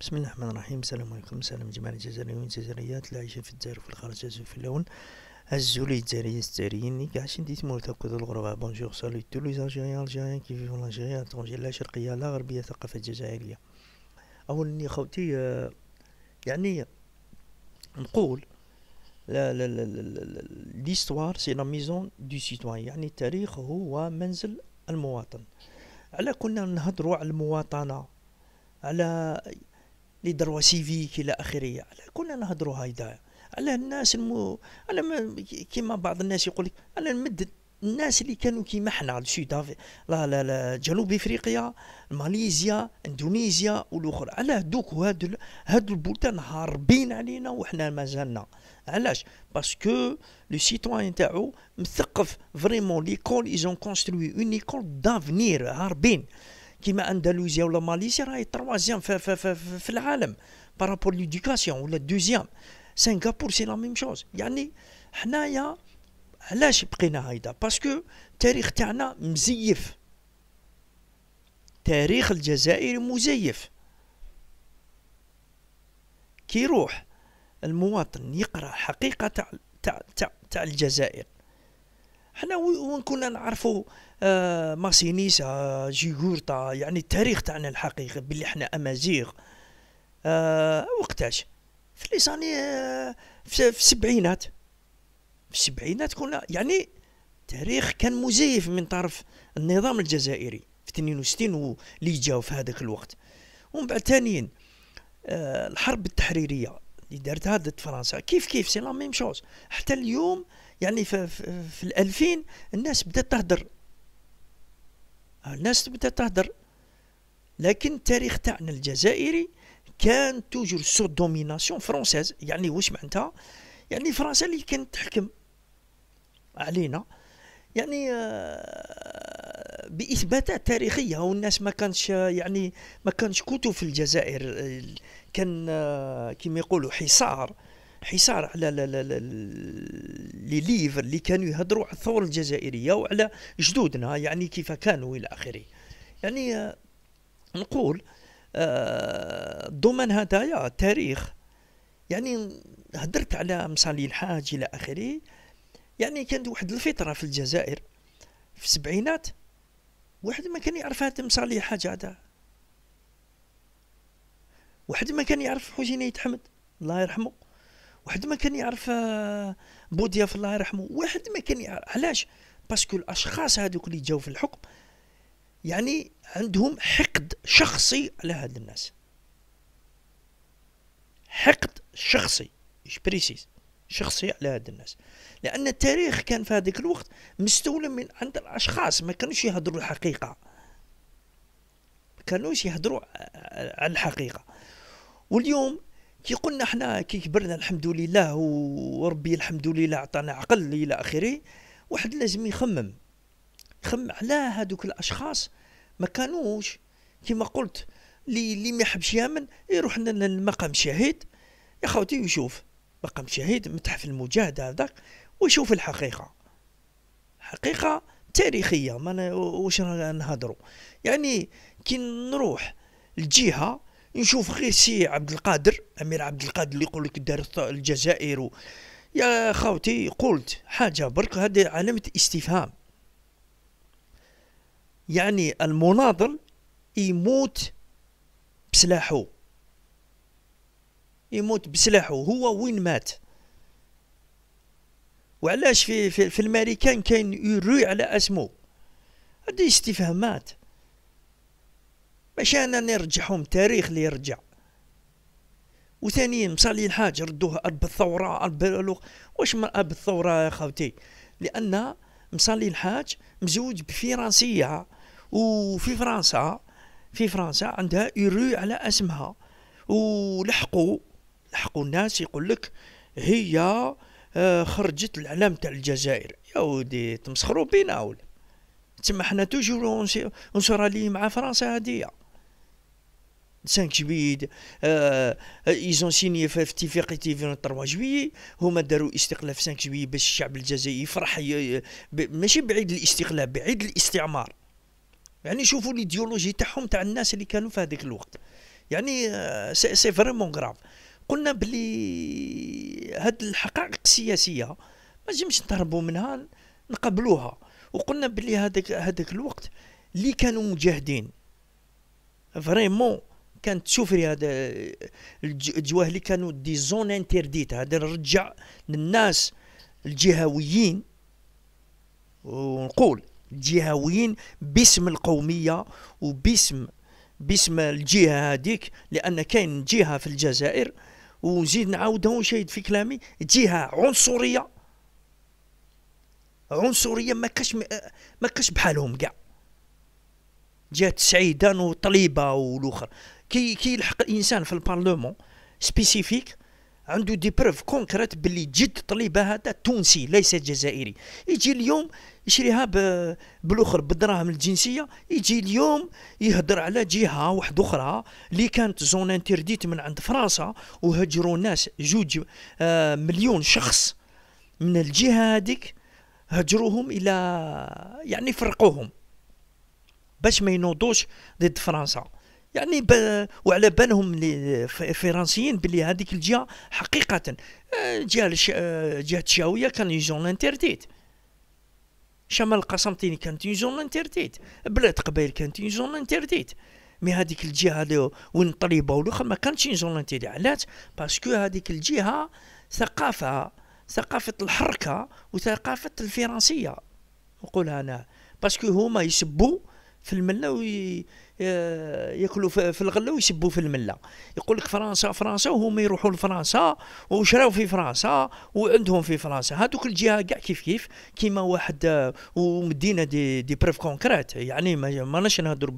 بسم الله الرحمن الرحيم السلام عليكم سلام جميع الجزائريين والجزائريات عايشين في الجزائر وفي الخارج في اللون الزولي الجزائري الجزائريين كاعشين ديت تاكو دو الغربة بونجور سالي تو لي الجيريان الجيريان كيف في الجيريا تونجي لا شرقية لا غربية ثقافة جزائرية اولا يا خوتي آه، يعني نقول لا لا لا ليستوار سي لا ميزون دو سيتوان يعني التاريخ هو منزل المواطن على كنا نهضروا على المواطنه على لي دروا سيفيك الى اخره على كنا نهضروا هايدا على الناس المو... على ما... كيما بعض الناس يقول لك انا نمد الناس اللي كانوا كيما حنا سود لا لا لا جنوب افريقيا ماليزيا اندونيسيا والاخر علاه دوك هاد هاد البلدان هاربين علينا وحنا مازالنا علاش باسكو لو سيتوان تاعو مثقف فريمون ليكول ايزون كونستروي اون ايكول دافنير هاربين كيما اندلوزيا ولا ماليزيا راهي تروازيام في, في, في, في العالم بارابور ليديكاسيون ولا دوزيام سنغافور سي لا ميم شوز يعني حنايا علاش بقينا هايدا باسكو التاريخ تاعنا مزيف تاريخ الجزائر مزيف كي يروح المواطن يقرا حقيقه تاع تاع تاع الجزائر حنا وين كنا نعرفوا آه ماسينيسا آه، جيغورتا يعني التاريخ تاعنا الحقيقي باللي حنا امازيغ آه، وقتاش في لي ساني آه، في السبعينات في السبعينات كنا يعني تاريخ كان مزيف من طرف النظام الجزائري في 62 اللي جاو في هذاك الوقت ومن بعد ثانيا الحرب التحريريه اللي دارتها ضد فرنسا كيف كيف سي لا ميم شوز حتى اليوم يعني في, في, في الألفين الناس بدات تهدر الناس بدات تهدر لكن التاريخ تاعنا الجزائري كان توجور سو دوميناسيون فرونسيز يعني واش معناتها يعني فرنسا اللي كانت تحكم علينا يعني آه، باثباتات تاريخيه والناس ما كانش يعني ما كانش كتب في الجزائر كان آه، كما يقولوا حصار حصار على لي ليفر اللي كانوا يهضروا على الثوره الجزائريه وعلى جدودنا يعني كيف كانوا الى اخره يعني آه، نقول الضمان آه، هذايا التاريخ يعني هدرت على مصالي الحاج الى اخره يعني كانت واحد الفطره في الجزائر في السبعينات واحد ما كان يعرف هذا مصالي الحاج هذا واحد ما كان يعرف حسين يتحمد الله يرحمه واحد ما كان يعرف آه، بودياف الله يرحمه واحد ما كان يعرف علاش باسكو الاشخاص هذوك اللي جاو في الحكم يعني عندهم حقد شخصي على هاد الناس حقد شخصي بريسيز شخصي على هاد الناس لان التاريخ كان في هذاك الوقت مستولى من عند الاشخاص ما كانوش يهضروا الحقيقه ما كانوش يهضروا آه، آه، على الحقيقه واليوم كي قلنا حنا كي كبرنا الحمد لله وربي الحمد لله عطانا عقل الى اخره واحد لازم يخمم يخمم على هذوك الاشخاص ما كانوش كما قلت لي لي ما يحبش يامن يروح للمقام شهيد يا خوتي ويشوف مقام شهيد متحف المجاهد هذاك ويشوف الحقيقه حقيقه تاريخيه ما واش نهضروا يعني كي نروح لجهه نشوف غير سي عبد القادر امير عبد القادر اللي يقول لك دار الجزائر يا خوتي قلت حاجه برك هذه علامه استفهام يعني المناضل يموت بسلاحه يموت بسلاحه هو وين مات وعلاش في في, في الماريكان كاين يروي على اسمه هذه استفهامات ماشي انا نرجعهم التاريخ اللي يرجع وثانيا مصالي الحاج ردوها اب الثوره اب الالوغ واش من اب الثوره يا خوتي لان مصالي الحاج مزوج بفرنسيه وفي فرنسا في فرنسا عندها ايرو على اسمها ولحقوا لحقوا الناس يقول لك هي آه، خرجت العلام تاع الجزائر يا ودي تمسخروا بينا ولا تسمى حنا توجور اون مع فرنسا هاديه 5 جبيد آه ايزون سيني في اتفاقية 3 جوي هما داروا استقلال في 5 جويلية باش الشعب الجزائري يفرح ماشي بعيد الاستقلال بعيد الاستعمار يعني شوفوا الايديولوجي تاعهم تاع الناس اللي كانوا في هذاك الوقت يعني آه سي فريمون غراف قلنا بلي هاد الحقائق السياسيه ما نجمش نتهربوا منها نقبلوها وقلنا بلي هذاك هذاك الوقت اللي كانوا مجاهدين فريمون كانت تشوفي هذا الجواه اللي كانوا دي زون انترديت هذا نرجع للناس الجهويين ونقول الجهويين باسم القوميه وباسم باسم الجهه هذيك لان كاين جهه في الجزائر ونزيد نعاودها ونشاهد في كلامي جهه عنصريه عنصريه ما كاش ما كاش بحالهم كاع جات سعيدان وطليبه والاخر كي كيلحق الانسان في البارلمون سبيسيفيك عنده دي بروف كونكريت باللي جد طليبه هذا تونسي ليس جزائري يجي اليوم يشريها بالاخر بالدراهم الجنسيه يجي اليوم يهدر على جهه واحده اخرى اللي كانت زون انترديت من عند فرنسا وهجروا ناس جوج آه، مليون شخص من الجهه هذيك هجروهم الى يعني فرقوهم باش ما ينوضوش ضد فرنسا يعني ب... وعلى بالهم الفرنسيين بلي هذيك الجهه حقيقه آه، جهه الش... آه، جهه الشاويه كان يجون انترديت شمال القسنطيني كانت يجون انترديت بلاد قبائل كانت يجون انترديت مي هذيك الجهه وين طريبه والاخر ما كانتش يجون انترديت علاش باسكو هذيك الجهه ثقافه ثقافه الحركه وثقافه الفرنسيه نقولها انا باسكو هما يسبوا في المله وي... آه، ياكلوا في الغله ويسبوا في المله يقول لك فرنسا فرنسا وهم يروحوا لفرنسا وشراو في فرنسا وعندهم في فرنسا هذوك الجهه كاع كيف كيف كيما واحد آه، ومدينا دي دي بريف كونكريت يعني ما ماناش نهضر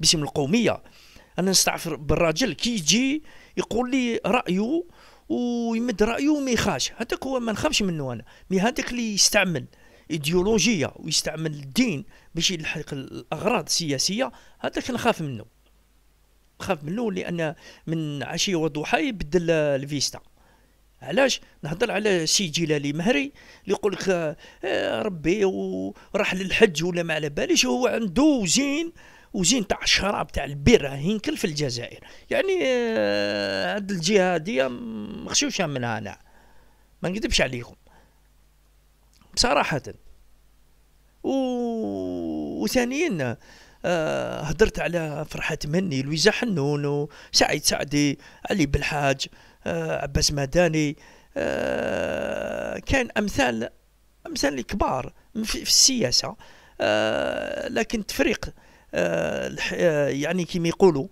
باسم القوميه انا نستعفر بالراجل كي يجي يقول لي رايه ويمد رايه وما يخاش هذاك هو ما نخافش منه انا مي هذاك اللي يستعمل ايديولوجيه ويستعمل الدين باش يلحق الاغراض السياسيه هذا كنخاف منه نخاف منه لان من عشيه وضحى يبدل الفيستا علاش نهضر على سي جلالي مهري اللي يقول لك آه، ربي وراح للحج ولا ما على باليش هو عنده زين وزين تاع الشراب تاع البيره هينكل في الجزائر يعني آه، هاد الجهه هادي مخشوشه منها انا ما نكذبش عليكم صراحه و وثانيا آه، هدرت على فرحة مني لويزا حنون سعيد سعدي علي بالحاج آه، عباس مداني آه، كان امثال امثال كبار في السياسه لكن تفريق يعني كما يقولوا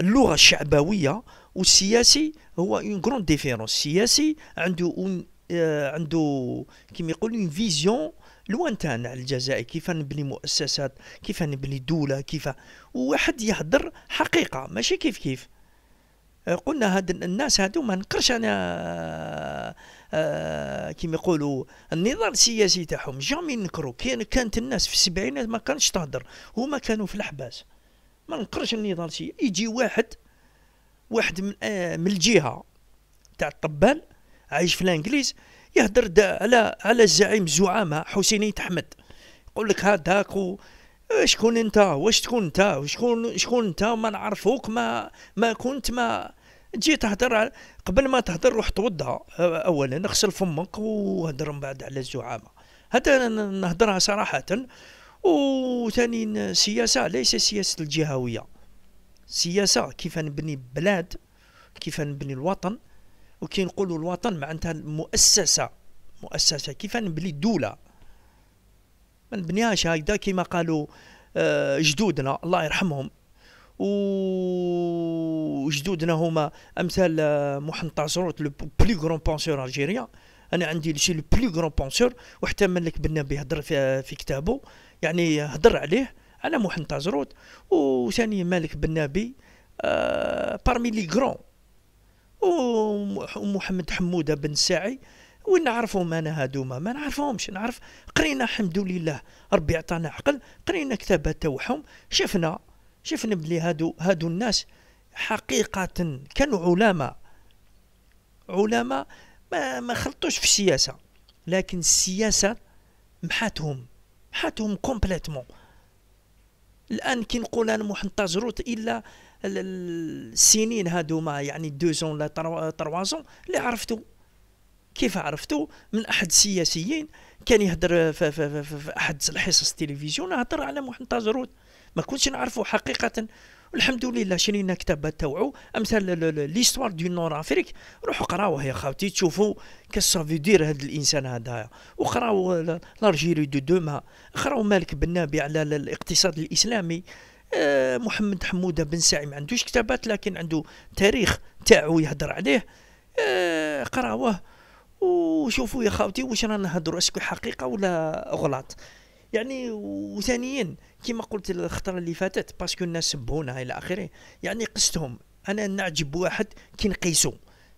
اللغه الشعبويه والسياسي هو اون كروند ديفيرونس السياسي عنده اون آه، عنده كيما يقولوا اون فيزيون لوانتان على الجزائر كيف نبني مؤسسات كيف نبني دوله كيف واحد يهدر حقيقه ماشي كيف كيف آه، قلنا هاد الناس هادو ما نقرش انا آه، كيما يقولوا النظام السياسي تاعهم جامي نكرو كان كانت الناس في السبعينات ما كانتش تهدر هما كانوا في الحباس ما نقرش النظام السياسي يجي واحد واحد من, آه من الجهه تاع الطبال عايش في الانجليز يهدر على على الزعيم زعامة حسيني احمد يقول لك هذاك و... شكون انت واش تكون انت وشكون شكون انت ما نعرفوك ما ما كنت ما تجي تهدر قبل ما تهدر روح توضى اولا اغسل فمك وهدر من بعد على الزعامه هذا نهدرها صراحه وثاني سياسه ليس سياسه الجهويه سياسه كيف نبني بلاد كيف نبني الوطن وكي نقولوا الوطن معناتها المؤسسه مؤسسه كيف نبني دوله ما نبنيهاش هكذا كيما قالوا آه، جدودنا الله يرحمهم وجدودنا هما امثال آه، محمد طازروت لو بلي غرون بونسور الجيريان انا عندي شي لو بلي غرون بونسور وحتى ملك بن هضر في, آه، في كتابه يعني هضر عليه على محمد طازروت وثاني مالك بن نبي آه بارمي لي غرون ومحمد حموده بن سعي وين نعرفهم انا هادوما ما نعرفهمش نعرف قرينا الحمد لله ربي عطانا عقل قرينا كتابات توحهم شفنا شفنا بلي هادو هادو الناس حقيقة كانوا علماء علماء ما, ما خلطوش في السياسة لكن السياسة محاتهم محاتهم كومبليتمون الان كي نقول انا محنتاج روت الا السنين هادوما يعني دو زون لا تروا زون اللي عرفتو كيف عرفتو من احد السياسيين كان يهدر في, في, في, في احد الحصص التلفزيون هضر على محمد تازرود ما كنتش نعرفه حقيقه والحمد لله شرينا كتاب تاوعو امثال ليستوار دو نور افريك روحوا قراوه يا خاوتي تشوفوا كاسا دير هذا الانسان هذا وقراوا لارجيري دو دوما قراو مالك بنابي على الاقتصاد الاسلامي آه، محمد حمودة بن سعي ما عندوش كتابات لكن عنده تاريخ تاعو يهدر عليه آه، قراوه وشوفوا يا خاوتي واش رانا نهضروا اسكو حقيقه ولا غلط يعني وثانيا كما قلت الخطره اللي فاتت باسكو الناس سبونا الى اخره يعني قستهم انا نعجب واحد كي نقيسو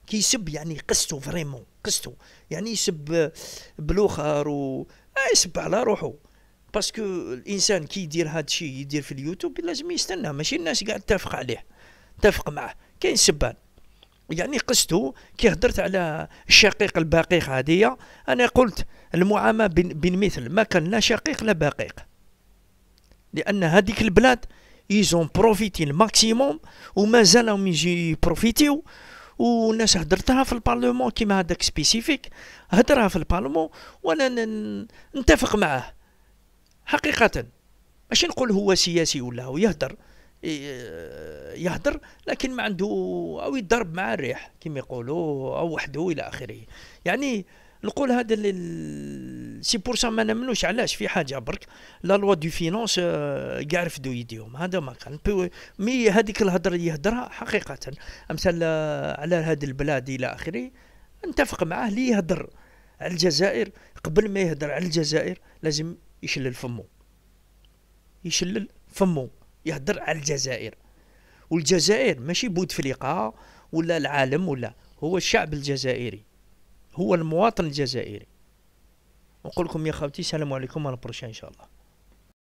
كي يسب يعني قستو فريمون قستو يعني يسب بلوخر و آه، يسب على روحه باسكو الانسان كي يدير هذا الشيء يدير في اليوتيوب لازم يستنى ماشي الناس قاع تتفق عليه تتفق معه كاين سبان يعني قصته كي هدرت على الشقيق البقيق هذه انا قلت بين مثل ما كان لا شقيق لا بقيق لان هذيك البلاد ايزون بروفيتي الماكسيموم ومازالهم بروفيتيو والناس هدرتها في البارلمون كيما هذاك سبيسيفيك هدرها في البارلمون وانا نتفق معاه حقيقة ماشي نقول هو سياسي ولا هو يهدر يهدر لكن ما عنده او يضرب مع الريح كما يقولوا او وحده الى اخره يعني نقول هذا سي بور سا ما نمنوش علاش في حاجه برك لا لوا دو فينونس كاع آه، رفدوا يديهم هذا ما كان مي هذيك الهضره اللي يهدرها حقيقه امثال آه، على هذه البلاد الى اخره نتفق معاه اللي يهدر على الجزائر قبل ما يهدر على الجزائر لازم يشلل فمو يشلل فمو يهدر على الجزائر والجزائر ماشي بوتفليقة ولا العالم ولا هو الشعب الجزائري هو المواطن الجزائري نقول لكم يا خوتي السلام عليكم على البروشين ان شاء الله